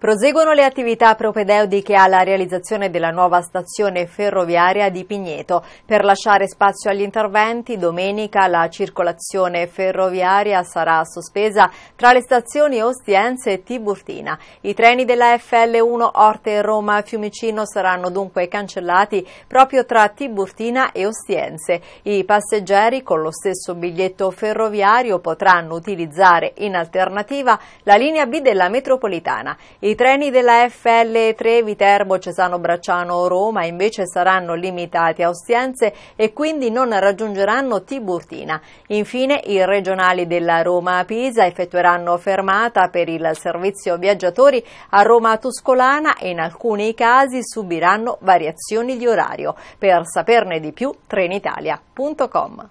Proseguono le attività propedeutiche alla realizzazione della nuova stazione ferroviaria di Pigneto. Per lasciare spazio agli interventi, domenica la circolazione ferroviaria sarà sospesa tra le stazioni Ostiense e Tiburtina. I treni della FL1 Orte Roma Fiumicino saranno dunque cancellati proprio tra Tiburtina e Ostiense. I passeggeri con lo stesso biglietto ferroviario potranno utilizzare in alternativa la linea B della metropolitana. I i treni della FL3 Viterbo Cesano Bracciano Roma invece saranno limitati a Ostiense e quindi non raggiungeranno Tiburtina. Infine i regionali della Roma Pisa effettueranno fermata per il servizio viaggiatori a Roma Tuscolana e in alcuni casi subiranno variazioni di orario. Per saperne di più trenitalia.com.